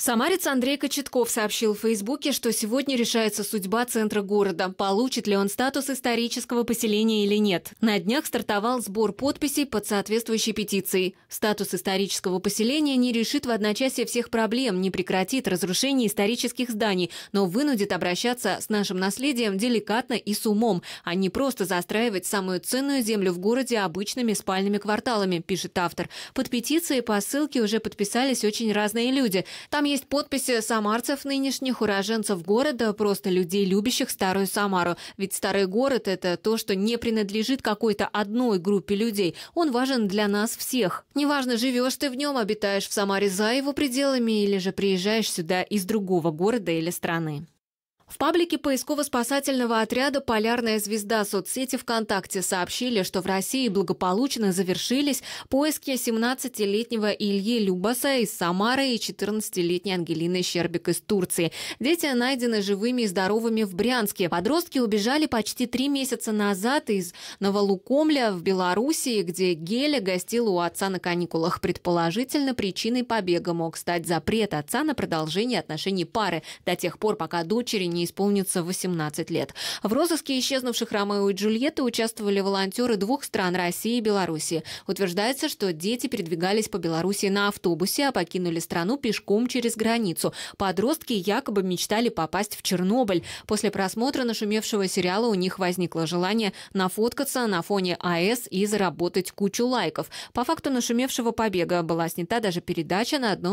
Самарец Андрей Кочетков сообщил в Фейсбуке, что сегодня решается судьба центра города, получит ли он статус исторического поселения или нет. На днях стартовал сбор подписей под соответствующей петицией. Статус исторического поселения не решит в одночасье всех проблем, не прекратит разрушение исторических зданий, но вынудит обращаться с нашим наследием деликатно и с умом, а не просто застраивать самую ценную землю в городе обычными спальными кварталами, пишет автор. Под петицией по ссылке уже подписались очень разные люди. Там есть есть подписи самарцев нынешних, уроженцев города, просто людей, любящих старую Самару. Ведь старый город – это то, что не принадлежит какой-то одной группе людей. Он важен для нас всех. Неважно, живешь ты в нем, обитаешь в Самаре за его пределами или же приезжаешь сюда из другого города или страны. В паблике поисково-спасательного отряда «Полярная звезда» соцсети ВКонтакте сообщили, что в России благополучно завершились поиски 17-летнего Ильи Любаса из Самары и 14-летней Ангелины Щербик из Турции. Дети найдены живыми и здоровыми в Брянске. Подростки убежали почти три месяца назад из Новолукомля в Белоруссии, где Геля гостила у отца на каникулах. Предположительно, причиной побега мог стать запрет отца на продолжение отношений пары до тех пор, пока дочери не не исполнится 18 лет. В розыске исчезнувших Ромео и Джульетты участвовали волонтеры двух стран России и Беларуси. Утверждается, что дети передвигались по Беларуси на автобусе, а покинули страну пешком через границу. Подростки якобы мечтали попасть в Чернобыль. После просмотра нашумевшего сериала у них возникло желание нафоткаться на фоне АЭС и заработать кучу лайков. По факту нашумевшего побега была снята даже передача на одном